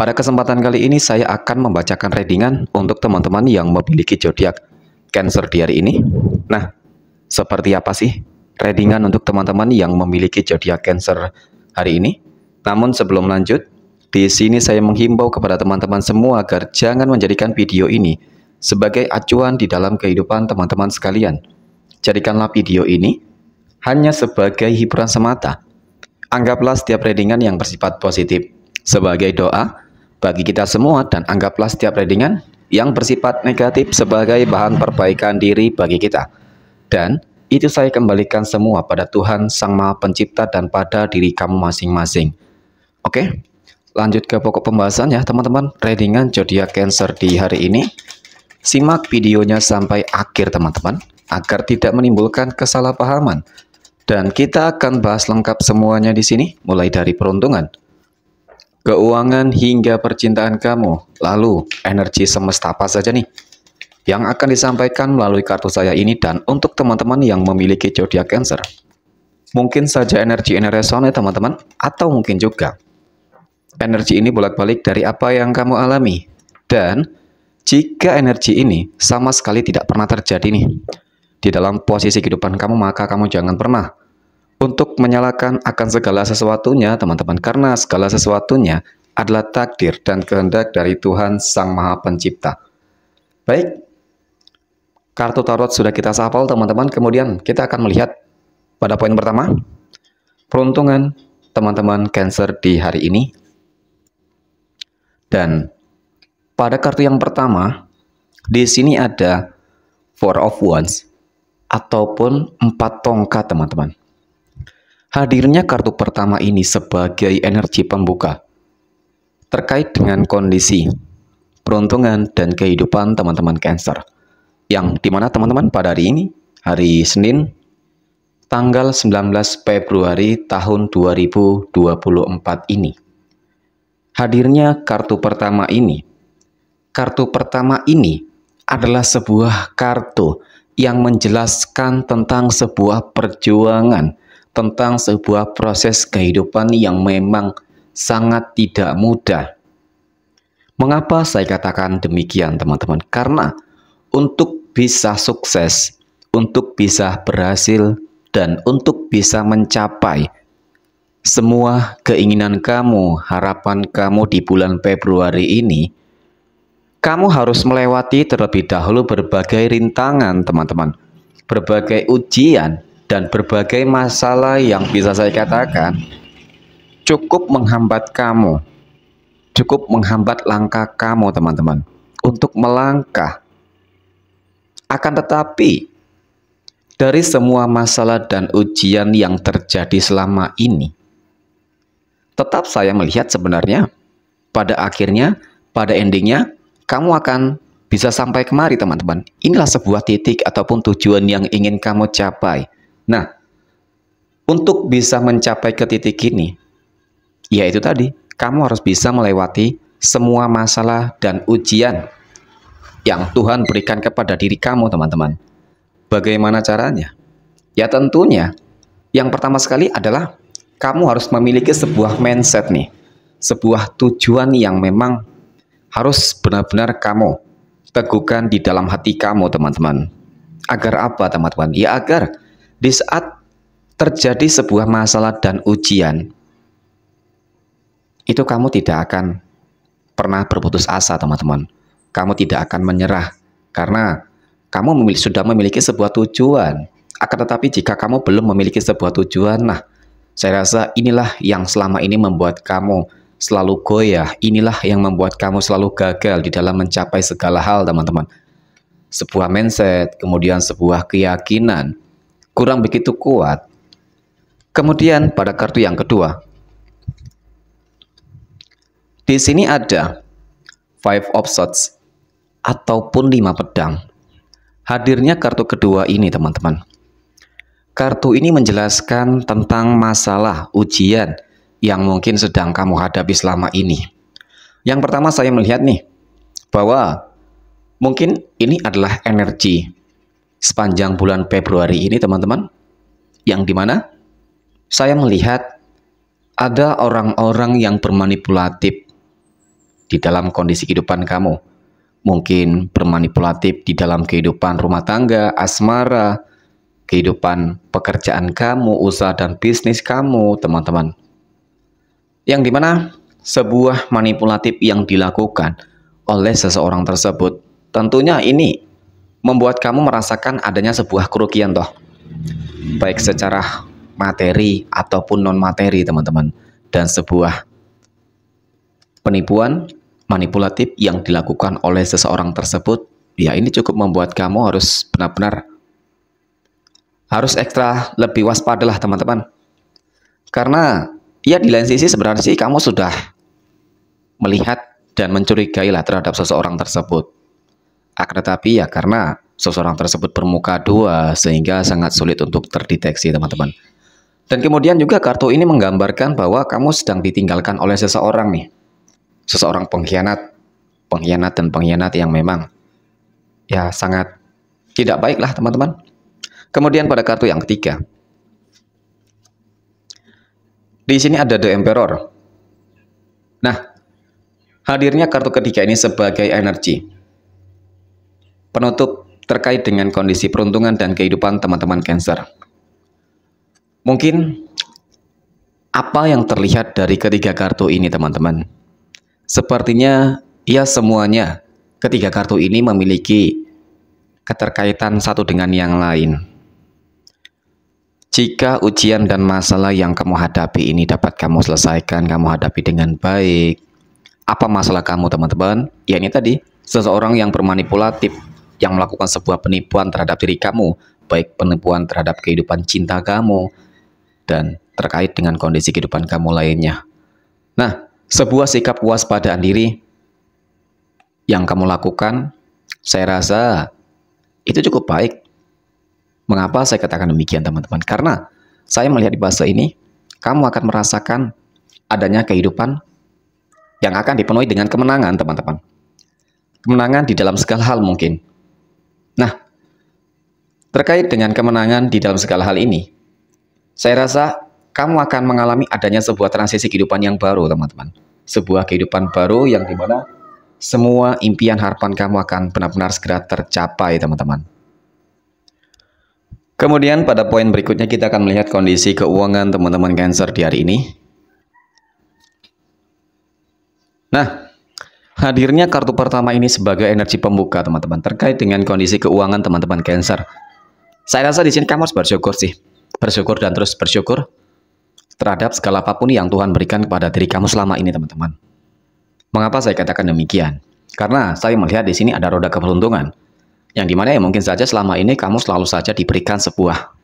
Pada kesempatan kali ini saya akan membacakan readingan untuk teman-teman yang memiliki zodiak Cancer di hari ini. Nah, seperti apa sih readingan untuk teman-teman yang memiliki zodiak Cancer hari ini? Namun sebelum lanjut, di sini saya menghimbau kepada teman-teman semua agar jangan menjadikan video ini sebagai acuan di dalam kehidupan teman-teman sekalian. Jadikanlah video ini hanya sebagai hiburan semata. Anggaplah setiap readingan yang bersifat positif sebagai doa bagi kita semua dan anggaplah setiap readingan yang bersifat negatif sebagai bahan perbaikan diri bagi kita. Dan itu saya kembalikan semua pada Tuhan Sang Maha Pencipta dan pada diri kamu masing-masing. Oke, lanjut ke pokok pembahasan ya teman-teman. Readingan zodiak Cancer di hari ini. Simak videonya sampai akhir teman-teman agar tidak menimbulkan kesalahpahaman. Dan kita akan bahas lengkap semuanya di sini mulai dari peruntungan, keuangan hingga percintaan kamu. Lalu, energi semesta apa saja nih? Yang akan disampaikan melalui kartu saya ini dan untuk teman-teman yang memiliki zodiak Cancer. Mungkin saja energi ini resonate teman-teman atau mungkin juga energi ini bolak-balik dari apa yang kamu alami. Dan jika energi ini sama sekali tidak pernah terjadi nih di dalam posisi kehidupan kamu, maka kamu jangan pernah untuk menyalahkan akan segala sesuatunya, teman-teman, karena segala sesuatunya adalah takdir dan kehendak dari Tuhan Sang Maha Pencipta. Baik, kartu tarot sudah kita sapal, teman-teman. Kemudian kita akan melihat pada poin pertama, peruntungan teman-teman Cancer di hari ini. Dan pada kartu yang pertama, di sini ada Four of Wands ataupun empat tongkat, teman-teman. Hadirnya kartu pertama ini sebagai energi pembuka terkait dengan kondisi, peruntungan, dan kehidupan teman-teman Cancer. Yang dimana teman-teman pada hari ini, hari Senin, tanggal 19 Februari tahun 2024 ini. Hadirnya kartu pertama ini. Kartu pertama ini adalah sebuah kartu yang menjelaskan tentang sebuah perjuangan tentang sebuah proses kehidupan yang memang sangat tidak mudah. Mengapa saya katakan demikian, teman-teman? Karena untuk bisa sukses, untuk bisa berhasil, dan untuk bisa mencapai semua keinginan kamu, harapan kamu di bulan Februari ini, kamu harus melewati terlebih dahulu berbagai rintangan, teman-teman, berbagai ujian, dan berbagai masalah yang bisa saya katakan cukup menghambat kamu, cukup menghambat langkah kamu, teman-teman, untuk melangkah. Akan tetapi, dari semua masalah dan ujian yang terjadi selama ini, tetap saya melihat sebenarnya pada akhirnya, pada endingnya, kamu akan bisa sampai kemari, teman-teman. Inilah sebuah titik ataupun tujuan yang ingin kamu capai Nah, untuk bisa mencapai ke titik ini, yaitu tadi, kamu harus bisa melewati semua masalah dan ujian yang Tuhan berikan kepada diri kamu, teman-teman. Bagaimana caranya? Ya tentunya, yang pertama sekali adalah kamu harus memiliki sebuah mindset nih, sebuah tujuan yang memang harus benar-benar kamu teguhkan di dalam hati kamu, teman-teman. Agar apa, teman-teman? Ya agar di saat terjadi sebuah masalah dan ujian, itu kamu tidak akan pernah berputus asa, teman-teman. Kamu tidak akan menyerah karena kamu memiliki, sudah memiliki sebuah tujuan. Akan tetapi jika kamu belum memiliki sebuah tujuan, nah, saya rasa inilah yang selama ini membuat kamu selalu goyah. Inilah yang membuat kamu selalu gagal di dalam mencapai segala hal, teman-teman. Sebuah mindset, kemudian sebuah keyakinan, kurang begitu kuat. Kemudian pada kartu yang kedua, di sini ada Five of Swords ataupun lima pedang. Hadirnya kartu kedua ini teman-teman. Kartu ini menjelaskan tentang masalah ujian yang mungkin sedang kamu hadapi selama ini. Yang pertama saya melihat nih, bahwa mungkin ini adalah energi sepanjang bulan Februari ini teman-teman yang dimana saya melihat ada orang-orang yang bermanipulatif di dalam kondisi kehidupan kamu mungkin bermanipulatif di dalam kehidupan rumah tangga, asmara, kehidupan pekerjaan kamu, usaha dan bisnis kamu teman-teman yang dimana sebuah manipulatif yang dilakukan oleh seseorang tersebut tentunya ini membuat kamu merasakan adanya sebuah kerugian toh baik secara materi ataupun non materi teman-teman dan sebuah penipuan manipulatif yang dilakukan oleh seseorang tersebut ya ini cukup membuat kamu harus benar-benar harus ekstra lebih waspada lah teman-teman karena ya di lain sisi sebenarnya sih kamu sudah melihat dan mencurigai terhadap seseorang tersebut akan tetapi ya karena seseorang tersebut bermuka dua sehingga sangat sulit untuk terdeteksi teman-teman. Dan kemudian juga kartu ini menggambarkan bahwa kamu sedang ditinggalkan oleh seseorang nih. Seseorang pengkhianat, pengkhianat dan pengkhianat yang memang ya sangat tidak baik lah teman-teman. Kemudian pada kartu yang ketiga. Di sini ada The Emperor. Nah, hadirnya kartu ketiga ini sebagai energi penutup terkait dengan kondisi peruntungan dan kehidupan teman-teman Cancer. Mungkin apa yang terlihat dari ketiga kartu ini, teman-teman? Sepertinya ya semuanya ketiga kartu ini memiliki keterkaitan satu dengan yang lain. Jika ujian dan masalah yang kamu hadapi ini dapat kamu selesaikan, kamu hadapi dengan baik. Apa masalah kamu, teman-teman? Ya ini tadi, seseorang yang bermanipulatif yang melakukan sebuah penipuan terhadap diri kamu, baik penipuan terhadap kehidupan cinta kamu, dan terkait dengan kondisi kehidupan kamu lainnya. Nah, sebuah sikap waspadaan diri yang kamu lakukan, saya rasa itu cukup baik. Mengapa saya katakan demikian, teman-teman? Karena saya melihat di bahasa ini, kamu akan merasakan adanya kehidupan yang akan dipenuhi dengan kemenangan, teman-teman. Kemenangan di dalam segala hal mungkin. Nah, terkait dengan kemenangan di dalam segala hal ini, saya rasa kamu akan mengalami adanya sebuah transisi kehidupan yang baru, teman-teman. Sebuah kehidupan baru yang dimana semua impian harapan kamu akan benar-benar segera tercapai, teman-teman. Kemudian pada poin berikutnya kita akan melihat kondisi keuangan teman-teman Cancer di hari ini. Nah, Hadirnya kartu pertama ini sebagai energi pembuka teman-teman terkait dengan kondisi keuangan teman-teman Cancer. Saya rasa di sini kamu harus bersyukur sih, bersyukur dan terus bersyukur terhadap segala apapun yang Tuhan berikan kepada diri kamu selama ini teman-teman. Mengapa saya katakan demikian? Karena saya melihat di sini ada roda keberuntungan, yang dimana ya mungkin saja selama ini kamu selalu saja diberikan sebuah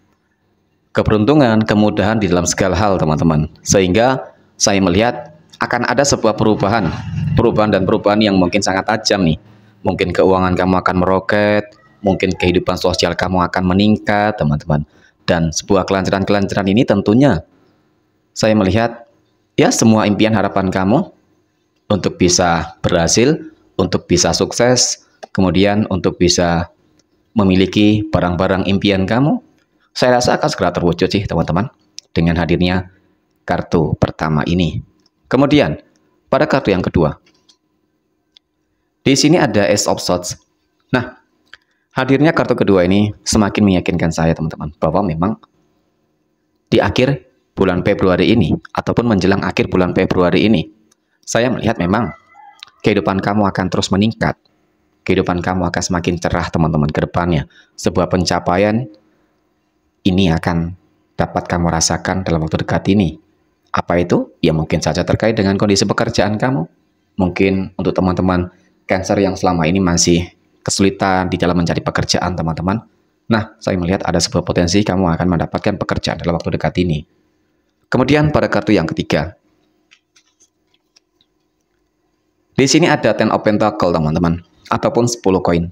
keberuntungan, kemudahan di dalam segala hal teman-teman. Sehingga saya melihat akan ada sebuah perubahan, perubahan dan perubahan yang mungkin sangat tajam nih. Mungkin keuangan kamu akan meroket, mungkin kehidupan sosial kamu akan meningkat, teman-teman. Dan sebuah kelancaran-kelancaran ini tentunya saya melihat ya semua impian harapan kamu untuk bisa berhasil, untuk bisa sukses, kemudian untuk bisa memiliki barang-barang impian kamu, saya rasa akan segera terwujud sih teman-teman dengan hadirnya kartu pertama ini. Kemudian, pada kartu yang kedua, di sini ada Ace of Swords. Nah, hadirnya kartu kedua ini semakin meyakinkan saya teman-teman bahwa memang di akhir bulan Februari ini ataupun menjelang akhir bulan Februari ini, saya melihat memang kehidupan kamu akan terus meningkat. Kehidupan kamu akan semakin cerah teman-teman ke depannya. Sebuah pencapaian ini akan dapat kamu rasakan dalam waktu dekat ini apa itu? Ya mungkin saja terkait dengan kondisi pekerjaan kamu. Mungkin untuk teman-teman Cancer yang selama ini masih kesulitan di dalam mencari pekerjaan, teman-teman. Nah, saya melihat ada sebuah potensi kamu akan mendapatkan pekerjaan dalam waktu dekat ini. Kemudian pada kartu yang ketiga. Di sini ada Ten of Pentacle, teman-teman, ataupun 10 koin.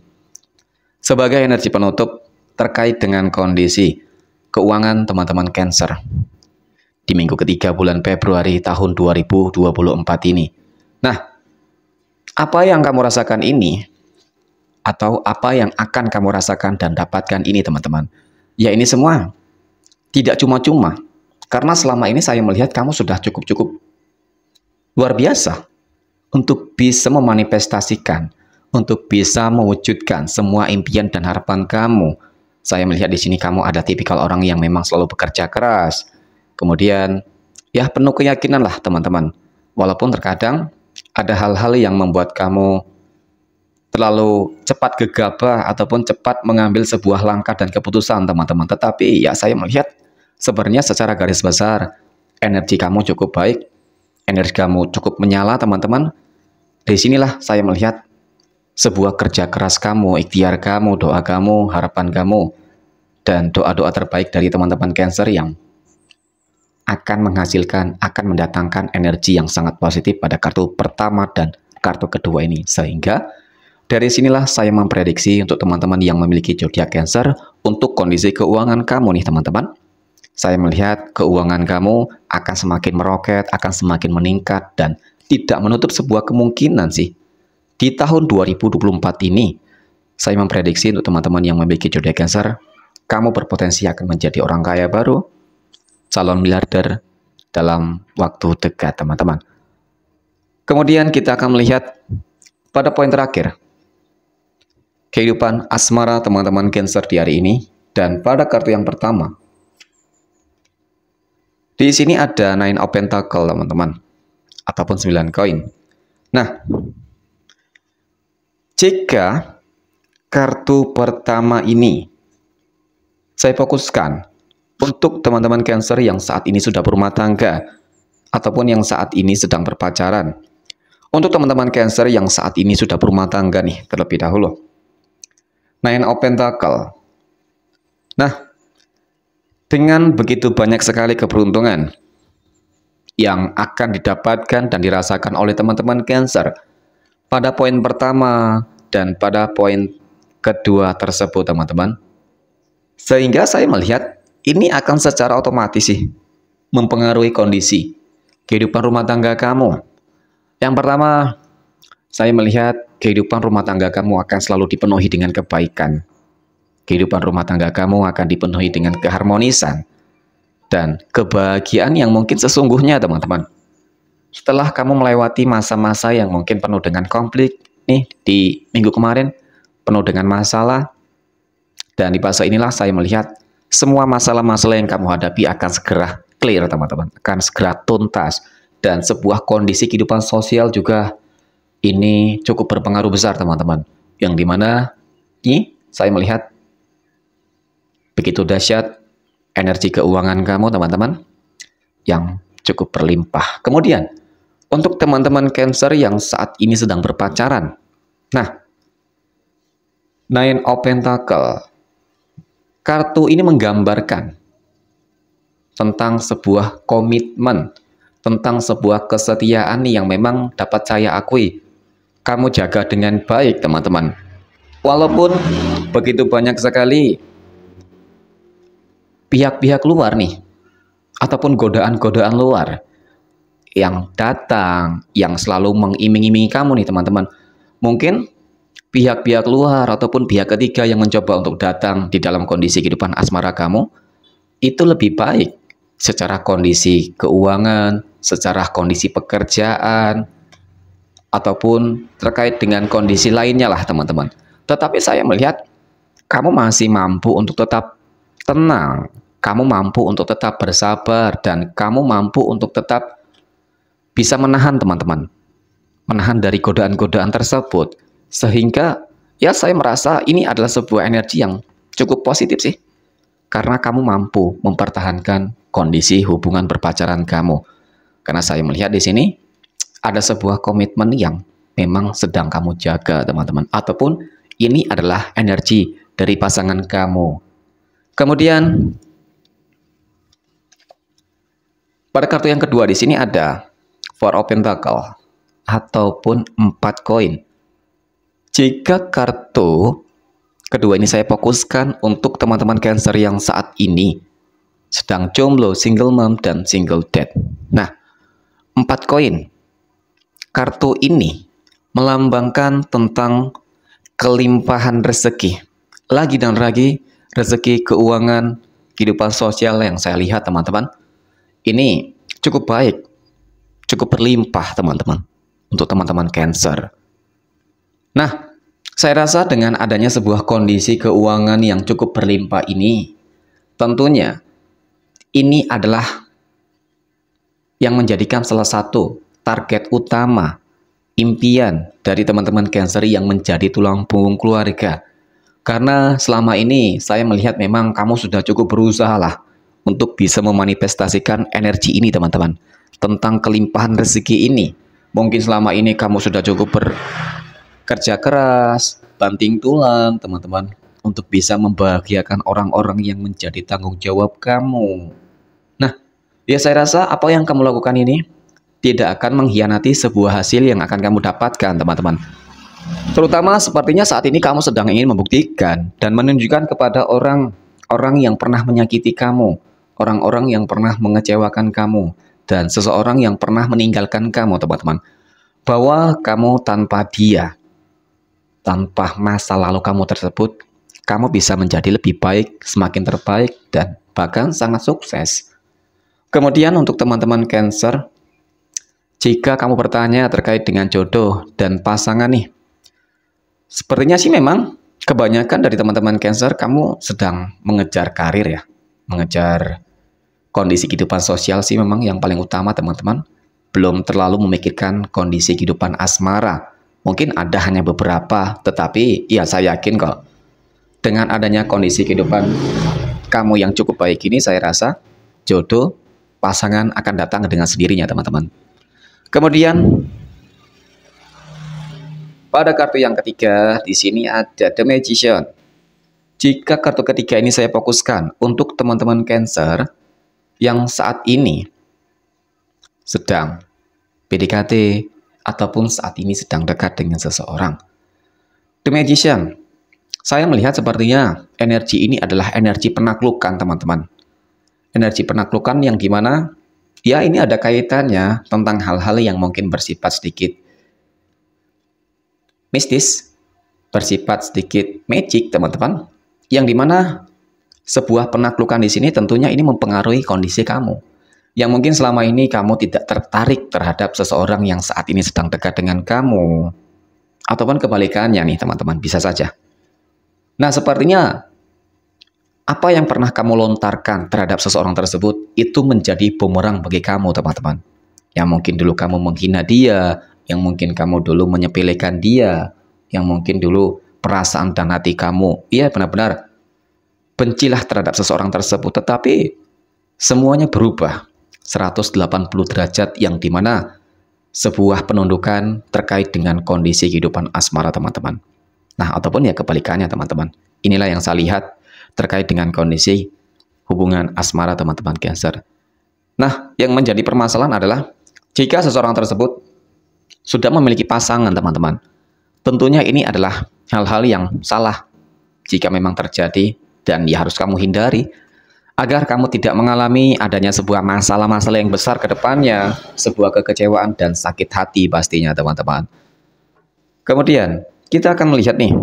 Sebagai energi penutup terkait dengan kondisi keuangan teman-teman Cancer di minggu ketiga bulan Februari tahun 2024 ini. Nah, apa yang kamu rasakan ini atau apa yang akan kamu rasakan dan dapatkan ini teman-teman? Ya ini semua tidak cuma-cuma. Karena selama ini saya melihat kamu sudah cukup-cukup luar biasa untuk bisa memanifestasikan, untuk bisa mewujudkan semua impian dan harapan kamu. Saya melihat di sini kamu ada tipikal orang yang memang selalu bekerja keras, Kemudian ya penuh keyakinan lah teman-teman. Walaupun terkadang ada hal-hal yang membuat kamu terlalu cepat gegabah ataupun cepat mengambil sebuah langkah dan keputusan teman-teman. Tetapi ya saya melihat sebenarnya secara garis besar energi kamu cukup baik, energi kamu cukup menyala teman-teman. Di sinilah saya melihat sebuah kerja keras kamu, ikhtiar kamu, doa kamu, harapan kamu, dan doa-doa terbaik dari teman-teman Cancer yang akan menghasilkan, akan mendatangkan energi yang sangat positif pada kartu pertama dan kartu kedua ini. Sehingga dari sinilah saya memprediksi untuk teman-teman yang memiliki zodiak Cancer untuk kondisi keuangan kamu nih teman-teman. Saya melihat keuangan kamu akan semakin meroket, akan semakin meningkat dan tidak menutup sebuah kemungkinan sih. Di tahun 2024 ini, saya memprediksi untuk teman-teman yang memiliki zodiak Cancer, kamu berpotensi akan menjadi orang kaya baru, calon miliarder dalam waktu dekat teman-teman. Kemudian kita akan melihat pada poin terakhir, kehidupan asmara teman-teman Cancer di hari ini, dan pada kartu yang pertama, di sini ada Nine of Pentacle teman-teman, ataupun 9 koin. Nah, jika kartu pertama ini saya fokuskan untuk teman-teman Cancer yang saat ini sudah berumah tangga ataupun yang saat ini sedang berpacaran. Untuk teman-teman Cancer yang saat ini sudah berumah tangga nih terlebih dahulu. Nine of Pentacle. Nah, dengan begitu banyak sekali keberuntungan yang akan didapatkan dan dirasakan oleh teman-teman Cancer pada poin pertama dan pada poin kedua tersebut teman-teman. Sehingga saya melihat ini akan secara otomatis sih mempengaruhi kondisi kehidupan rumah tangga kamu. Yang pertama, saya melihat kehidupan rumah tangga kamu akan selalu dipenuhi dengan kebaikan. Kehidupan rumah tangga kamu akan dipenuhi dengan keharmonisan dan kebahagiaan yang mungkin sesungguhnya, teman-teman. Setelah kamu melewati masa-masa yang mungkin penuh dengan konflik, nih di minggu kemarin penuh dengan masalah, dan di fase inilah saya melihat semua masalah-masalah yang kamu hadapi akan segera clear teman-teman, akan segera tuntas dan sebuah kondisi kehidupan sosial juga ini cukup berpengaruh besar teman-teman. Yang dimana ini saya melihat begitu dahsyat energi keuangan kamu teman-teman yang cukup berlimpah. Kemudian untuk teman-teman Cancer yang saat ini sedang berpacaran. Nah, Nine of Pentacles Kartu ini menggambarkan tentang sebuah komitmen, tentang sebuah kesetiaan yang memang dapat saya akui. Kamu jaga dengan baik, teman-teman. Walaupun begitu banyak sekali pihak-pihak luar nih, ataupun godaan-godaan luar yang datang, yang selalu mengiming-imingi kamu nih, teman-teman. Mungkin pihak-pihak luar ataupun pihak ketiga yang mencoba untuk datang di dalam kondisi kehidupan asmara kamu, itu lebih baik secara kondisi keuangan, secara kondisi pekerjaan, ataupun terkait dengan kondisi lainnya lah teman-teman. Tetapi saya melihat kamu masih mampu untuk tetap tenang, kamu mampu untuk tetap bersabar, dan kamu mampu untuk tetap bisa menahan teman-teman. Menahan dari godaan-godaan tersebut. Sehingga ya saya merasa ini adalah sebuah energi yang cukup positif sih. Karena kamu mampu mempertahankan kondisi hubungan berpacaran kamu. Karena saya melihat di sini ada sebuah komitmen yang memang sedang kamu jaga, teman-teman. Ataupun ini adalah energi dari pasangan kamu. Kemudian pada kartu yang kedua di sini ada Four of Pentacle ataupun empat koin. Jika kartu kedua ini saya fokuskan untuk teman-teman Cancer yang saat ini sedang jomblo, single mom, dan single dad. Nah, empat koin kartu ini melambangkan tentang kelimpahan rezeki. Lagi dan lagi, rezeki keuangan, kehidupan sosial yang saya lihat teman-teman. Ini cukup baik, cukup berlimpah teman-teman. Untuk teman-teman Cancer. Nah, saya rasa dengan adanya sebuah kondisi keuangan yang cukup berlimpah ini, tentunya ini adalah yang menjadikan salah satu target utama impian dari teman-teman Cancer yang menjadi tulang punggung keluarga. Karena selama ini saya melihat memang kamu sudah cukup berusaha lah untuk bisa memanifestasikan energi ini teman-teman. Tentang kelimpahan rezeki ini. Mungkin selama ini kamu sudah cukup ber kerja keras, banting tulang, teman-teman, untuk bisa membahagiakan orang-orang yang menjadi tanggung jawab kamu. Nah, ya saya rasa apa yang kamu lakukan ini tidak akan mengkhianati sebuah hasil yang akan kamu dapatkan, teman-teman. Terutama sepertinya saat ini kamu sedang ingin membuktikan dan menunjukkan kepada orang-orang yang pernah menyakiti kamu, orang-orang yang pernah mengecewakan kamu, dan seseorang yang pernah meninggalkan kamu, teman-teman, bahwa kamu tanpa dia tanpa masa lalu kamu tersebut, kamu bisa menjadi lebih baik, semakin terbaik, dan bahkan sangat sukses. Kemudian untuk teman-teman Cancer, jika kamu bertanya terkait dengan jodoh dan pasangan nih, sepertinya sih memang kebanyakan dari teman-teman Cancer kamu sedang mengejar karir ya, mengejar kondisi kehidupan sosial sih memang yang paling utama teman-teman, belum terlalu memikirkan kondisi kehidupan asmara Mungkin ada hanya beberapa, tetapi ya saya yakin kok dengan adanya kondisi kehidupan kamu yang cukup baik ini saya rasa jodoh pasangan akan datang dengan sendirinya teman-teman. Kemudian pada kartu yang ketiga di sini ada The Magician. Jika kartu ketiga ini saya fokuskan untuk teman-teman Cancer yang saat ini sedang PDKT, ataupun saat ini sedang dekat dengan seseorang. The Magician, saya melihat sepertinya energi ini adalah energi penaklukan teman-teman. Energi penaklukan yang dimana ya ini ada kaitannya tentang hal-hal yang mungkin bersifat sedikit mistis, bersifat sedikit magic teman-teman, yang dimana sebuah penaklukan di sini tentunya ini mempengaruhi kondisi kamu yang mungkin selama ini kamu tidak tertarik terhadap seseorang yang saat ini sedang dekat dengan kamu. Ataupun kebalikannya nih teman-teman, bisa saja. Nah sepertinya apa yang pernah kamu lontarkan terhadap seseorang tersebut itu menjadi bumerang bagi kamu teman-teman. Yang mungkin dulu kamu menghina dia, yang mungkin kamu dulu menyepelekan dia, yang mungkin dulu perasaan dan hati kamu, iya benar-benar bencilah terhadap seseorang tersebut. Tetapi semuanya berubah 180 derajat yang dimana sebuah penundukan terkait dengan kondisi kehidupan asmara teman-teman. Nah, ataupun ya kebalikannya teman-teman. Inilah yang saya lihat terkait dengan kondisi hubungan asmara teman-teman Cancer. Nah, yang menjadi permasalahan adalah jika seseorang tersebut sudah memiliki pasangan teman-teman, tentunya ini adalah hal-hal yang salah jika memang terjadi dan ya harus kamu hindari agar kamu tidak mengalami adanya sebuah masalah-masalah yang besar ke depannya, sebuah kekecewaan dan sakit hati pastinya teman-teman. Kemudian, kita akan melihat nih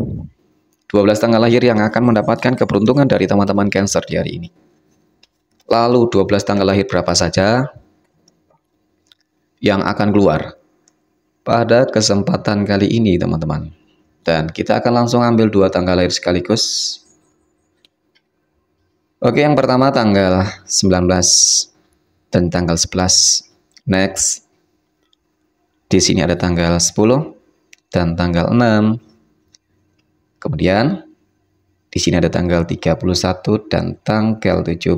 12 tanggal lahir yang akan mendapatkan keberuntungan dari teman-teman Cancer di hari ini. Lalu 12 tanggal lahir berapa saja yang akan keluar pada kesempatan kali ini teman-teman. Dan kita akan langsung ambil dua tanggal lahir sekaligus Oke, yang pertama tanggal 19 dan tanggal 11. Next. Di sini ada tanggal 10 dan tanggal 6. Kemudian di sini ada tanggal 31 dan tanggal 17.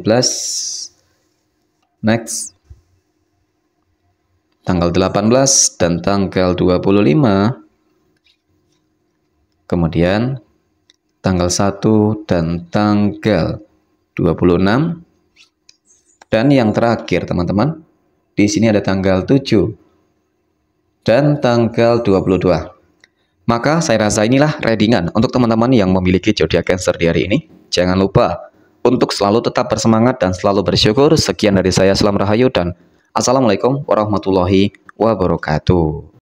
Next. Tanggal 18 dan tanggal 25. Kemudian tanggal 1 dan tanggal 26 dan yang terakhir teman-teman di sini ada tanggal 7 dan tanggal 22 maka saya rasa inilah readingan untuk teman-teman yang memiliki zodiak Cancer di hari ini jangan lupa untuk selalu tetap bersemangat dan selalu bersyukur sekian dari saya salam Rahayu dan Assalamualaikum warahmatullahi wabarakatuh